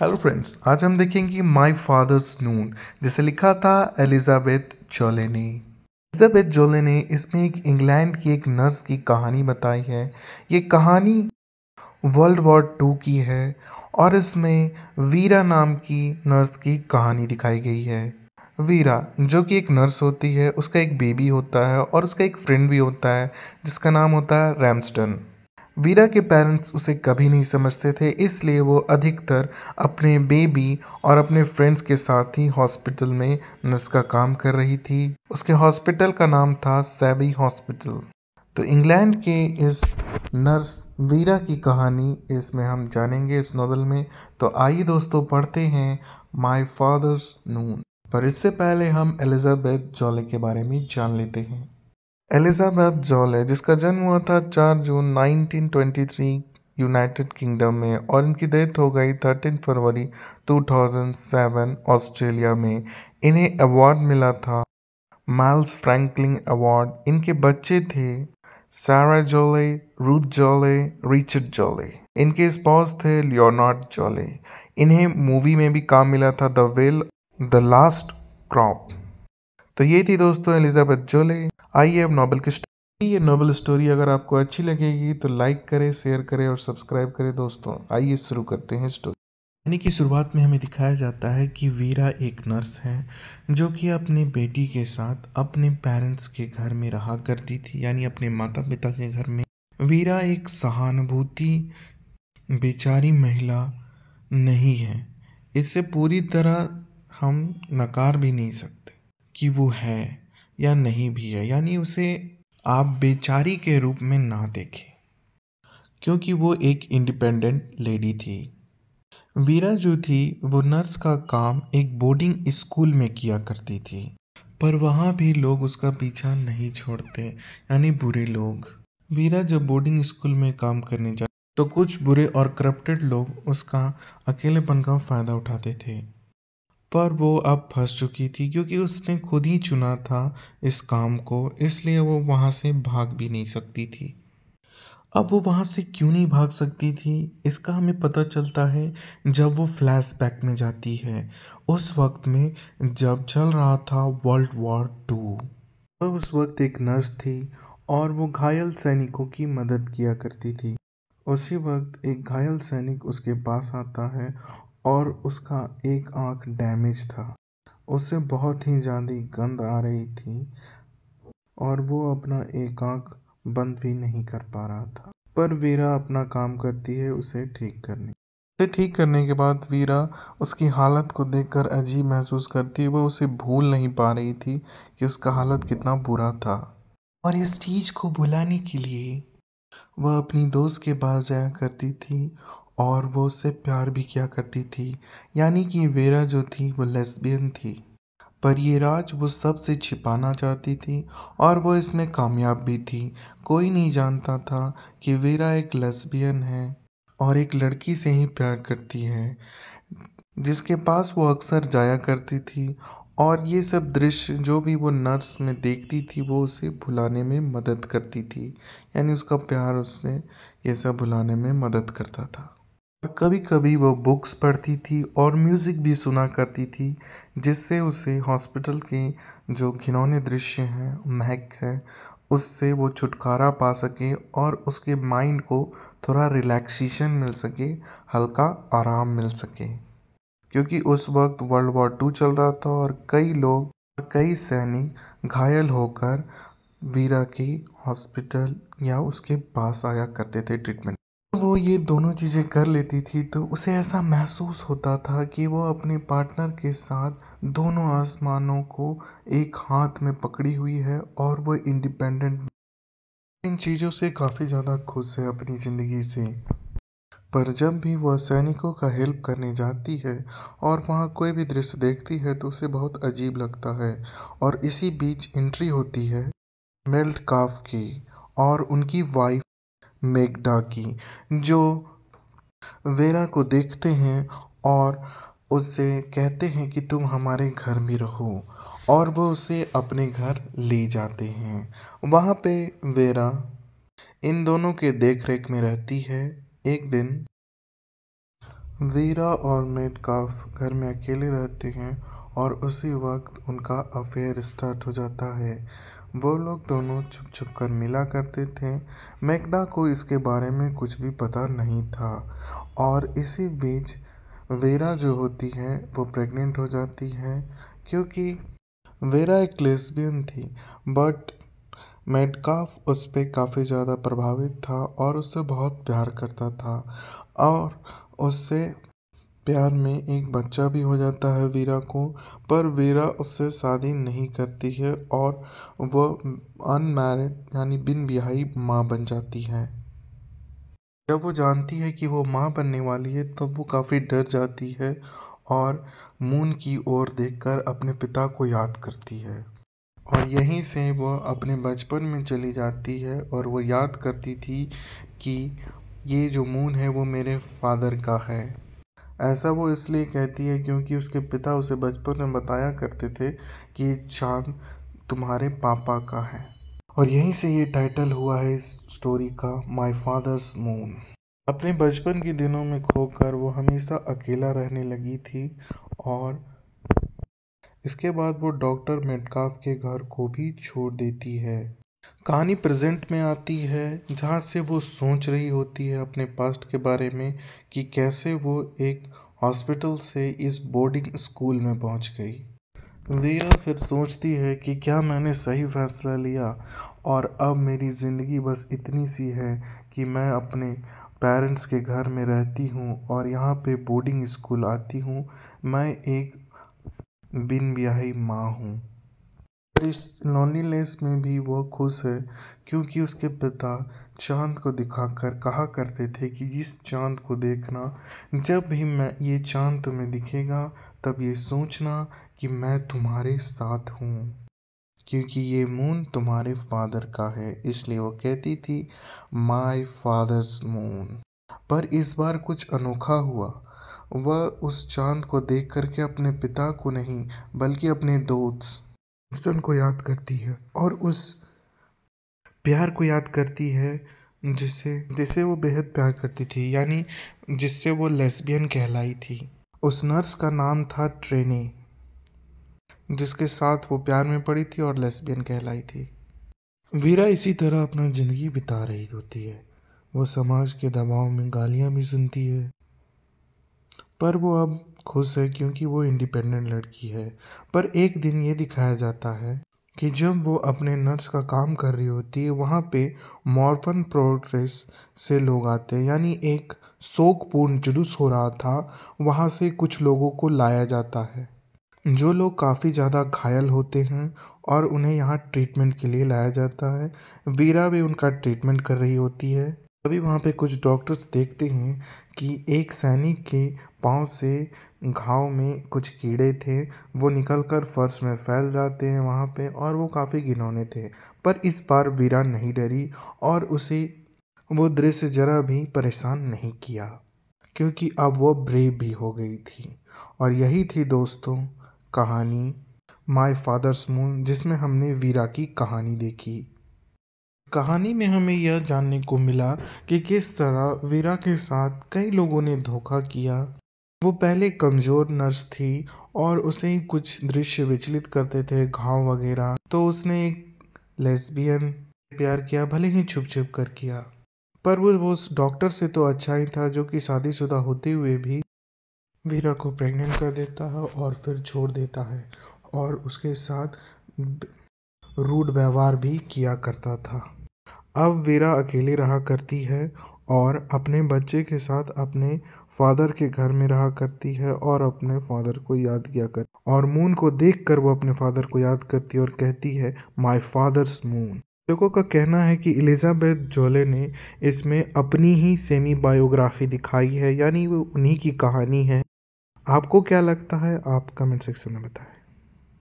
hello friends आज हम देखेंगे माय फादर्स नून जिसे लिखा था एलिजाबेथ जोले ने एलिजाबेथ जोले ने इसमें एक इंग्लैंड की एक नर्स की कहानी बताई है ये कहानी वर्ल्ड वॉर टू की है और इसमें वीरा नाम की नर्स की कहानी दिखाई गई है वीरा जो कि एक नर्स होती है उसका एक बेबी होता है और उसका एक फ्रेंड भी होता है जिसका नाम होता है रैमस्टन वीरा के पेरेंट्स उसे कभी नहीं समझते थे इसलिए वो अधिकतर अपने बेबी और अपने फ्रेंड्स के साथ ही हॉस्पिटल में नर्स का काम कर रही थी उसके हॉस्पिटल का नाम था सैबी हॉस्पिटल तो इंग्लैंड के इस नर्स वीरा की कहानी इसमें हम जानेंगे इस नॉवल में तो आइए दोस्तों पढ़ते हैं माई फादर्स नून पर इससे पहले हम एलिजाबेथ जॉले के बारे में जान लेते हैं एलिजाबेथ जॉल है जिसका जन्म हुआ था चार जून 1923 यूनाइटेड किंगडम में और इनकी डेथ हो गई थर्टीन फरवरी 2007 ऑस्ट्रेलिया में इन्हें अवार्ड मिला था माइल्स फ्रैंकलिन अवार्ड इनके बच्चे थे सारा जोले रूथ जोले रिचर्ड जोले इनके स्पॉज थे लियोनार्ड जोले इन्हें मूवी में भी काम मिला था the well the last crop तो ये थी दोस्तों एलिजाबेथ जोले आइए अब नॉबल की स्टोरी ये नॉवल स्टोरी अगर आपको अच्छी लगेगी तो लाइक करें शेयर करें और सब्सक्राइब करें दोस्तों आइए शुरू करते हैं स्टोरी यानी कि शुरुआत में हमें दिखाया जाता है कि वीरा एक नर्स है जो कि अपनी बेटी के साथ अपने पेरेंट्स के घर में रहा करती थी यानी अपने माता पिता के घर में वीरा एक सहानुभूति बेचारी महिला नहीं है इससे पूरी तरह हम नकार भी नहीं सकते कि वो है या नहीं भी है यानी उसे आप बेचारी के रूप में ना देखें क्योंकि वो एक इंडिपेंडेंट लेडी थी वीरा जो थी वो नर्स का काम एक बोर्डिंग स्कूल में किया करती थी पर वहाँ भी लोग उसका पीछा नहीं छोड़ते यानी बुरे लोग वीरा जब बोर्डिंग स्कूल में काम करने जाती तो कुछ बुरे और करप्टेड लोग उसका अकेलेपन का फ़ायदा उठाते थे पर वो अब फंस चुकी थी क्योंकि उसने खुद ही चुना था इस काम को इसलिए वो वहाँ से भाग भी नहीं सकती थी अब वो वहाँ से क्यों नहीं भाग सकती थी इसका हमें पता चलता है जब वो फ्लैशबैक में जाती है उस वक्त में जब चल रहा था वर्ल्ड वॉर टू तो उस वक्त एक नर्स थी और वो घायल सैनिकों की मदद किया करती थी उसी वक्त एक घायल सैनिक उसके पास आता है और उसका एक आँख डैमेज था उसे बहुत ही ज़्यादा गंद आ रही थी और वो अपना एक आँख बंद भी नहीं कर पा रहा था पर वीरा अपना काम करती है उसे ठीक करने उसे ठीक करने के बाद वीरा उसकी हालत को देखकर अजीब महसूस करती है वह उसे भूल नहीं पा रही थी कि उसका हालत कितना बुरा था और इस चीज़ को भुलाने के लिए वह अपनी दोस्त के पास जाया करती थी और वो उससे प्यार भी किया करती थी यानी कि वेरा जो थी वो लेस्बियन थी पर ये राज वो सबसे छिपाना चाहती थी और वो इसमें कामयाब भी थी कोई नहीं जानता था कि वेरा एक लेस्बियन है और एक लड़की से ही प्यार करती है जिसके पास वो अक्सर जाया करती थी और ये सब दृश्य जो भी वो नर्स में देखती थी वो उसे भुलाने में मदद करती थी यानी उसका प्यार उससे ये सब भुलाने में मदद करता था कभी कभी वो बुक्स पढ़ती थी और म्यूज़िक भी सुना करती थी जिससे उसे हॉस्पिटल के जो घिनौने दृश्य हैं महक है उससे वो छुटकारा पा सके और उसके माइंड को थोड़ा रिलैक्सेशन मिल सके हल्का आराम मिल सके क्योंकि उस वक्त वर्ल्ड वॉर टू चल रहा था और कई लोग कई सैनिक घायल होकर वीरा के हॉस्पिटल या उसके पास आया करते थे ट्रीटमेंट वो ये दोनों चीज़ें कर लेती थी तो उसे ऐसा महसूस होता था कि वो अपने पार्टनर के साथ दोनों आसमानों को एक हाथ में पकड़ी हुई है और वो इंडिपेंडेंट इन चीज़ों से काफ़ी ज़्यादा खुश है अपनी ज़िंदगी से पर जब भी वह सैनिकों का हेल्प करने जाती है और वहाँ कोई भी दृश्य देखती है तो उसे बहुत अजीब लगता है और इसी बीच एंट्री होती है मेल्ट काफ की और उनकी वाइफ मेघना की जो वेरा को देखते हैं और उससे कहते हैं कि तुम हमारे घर में रहो और वो उसे अपने घर ले जाते हैं वहाँ पे वेरा इन दोनों के देख रेख में रहती है एक दिन वेरा और मेटकाफ घर में अकेले रहते हैं और उसी वक्त उनका अफ़ेयर स्टार्ट हो जाता है वो लोग दोनों छुप छुप कर मिला करते थे मैकड़ा को इसके बारे में कुछ भी पता नहीं था और इसी बीच वेरा जो होती है वो प्रेग्नेंट हो जाती है क्योंकि वेरा एक लेस्बियन थी बट मेडकाफ उस पर काफ़ी ज़्यादा प्रभावित था और उससे बहुत प्यार करता था और उससे प्यार में एक बच्चा भी हो जाता है वीरा को पर वीरा उससे शादी नहीं करती है और वह अनमैरिड यानी बिन ब्याही माँ बन जाती है जब वो जानती है कि वो माँ बनने वाली है तब वो काफ़ी डर जाती है और मून की ओर देखकर अपने पिता को याद करती है और यहीं से वह अपने बचपन में चली जाती है और वो याद करती थी कि ये जो मून है वो मेरे फादर का है ऐसा वो इसलिए कहती है क्योंकि उसके पिता उसे बचपन में बताया करते थे कि ये चाँद तुम्हारे पापा का है और यहीं से ये टाइटल हुआ है इस स्टोरी का माई फादर्स मून अपने बचपन के दिनों में खोकर वो हमेशा अकेला रहने लगी थी और इसके बाद वो डॉक्टर मेटकाफ के घर को भी छोड़ देती है कहानी प्रेजेंट में आती है जहाँ से वो सोच रही होती है अपने पास्ट के बारे में कि कैसे वो एक हॉस्पिटल से इस बोर्डिंग स्कूल में पहुँच गई लिया फिर सोचती है कि क्या मैंने सही फैसला लिया और अब मेरी ज़िंदगी बस इतनी सी है कि मैं अपने पेरेंट्स के घर में रहती हूँ और यहाँ पे बोर्डिंग स्कूल आती हूँ मैं एक बिन ब्याही माँ हूँ पर इस लोनलीनेस में भी वह खुश है क्योंकि उसके पिता चाँद को दिखाकर कहा करते थे कि इस चाँद को देखना जब भी मैं ये चाँद तुम्हें दिखेगा तब ये सोचना कि मैं तुम्हारे साथ हूँ क्योंकि ये मून तुम्हारे फादर का है इसलिए वो कहती थी माय फादर्स मून पर इस बार कुछ अनोखा हुआ वह उस चांद को देख करके अपने पिता को नहीं बल्कि अपने दोस्त बचपन को याद करती है और उस प्यार को याद करती है जिसे जिसे वो बेहद प्यार करती थी यानी जिससे वो लेस्बियन कहलाई थी उस नर्स का नाम था ट्रेनी जिसके साथ वो प्यार में पड़ी थी और लेस्बियन कहलाई थी वीरा इसी तरह अपना ज़िंदगी बिता रही होती है वो समाज के दबाव में गालियाँ भी सुनती है पर वो अब खुश है क्योंकि वो इंडिपेंडेंट लड़की है पर एक दिन ये दिखाया जाता है कि जब वो अपने नर्स का काम कर रही होती है वहाँ पे मॉर्फन प्रोग्रेस से लोग आते हैं यानी एक शोकपूर्ण जुलूस हो रहा था वहाँ से कुछ लोगों को लाया जाता है जो लोग काफ़ी ज़्यादा घायल होते हैं और उन्हें यहाँ ट्रीटमेंट के लिए लाया जाता है वीरा भी उनका ट्रीटमेंट कर रही होती है तभी वहाँ पे कुछ डॉक्टर्स देखते हैं कि एक सैनिक के पाँव से घाव में कुछ कीड़े थे वो निकल कर फर्श में फैल जाते हैं वहाँ पे और वो काफ़ी घिनौने थे पर इस बार वीरा नहीं डरी और उसे वो दृश्य ज़रा भी परेशान नहीं किया क्योंकि अब वो ब्रेव भी हो गई थी और यही थी दोस्तों कहानी माय फादर्स मून जिसमें हमने वीरा की कहानी देखी कहानी में हमें यह जानने को मिला कि किस तरह वीरा के साथ कई लोगों ने धोखा किया वो पहले कमज़ोर नर्स थी और उसे कुछ दृश्य विचलित करते थे घाव वगैरह तो उसने एक लेस्बियन प्यार किया भले ही छुप छुप कर किया पर वो उस डॉक्टर से तो अच्छा ही था जो कि शादीशुदा होते हुए भी वीरा को प्रेग्नेंट कर देता है और फिर छोड़ देता है और उसके साथ रूड व्यवहार भी किया करता था अब वीरा अकेली रहा करती है और अपने बच्चे के साथ अपने फादर के घर में रहा करती है और अपने फादर को याद किया कर और मून को देख कर वो अपने फादर को याद करती है और कहती है माई फादर्स मून लोगों का कहना है कि एलिजाबेथ जोले ने इसमें अपनी ही सेमी बायोग्राफी दिखाई है यानी वो उन्हीं की कहानी है आपको क्या लगता है आप कमेंट सेक्शन में बताएं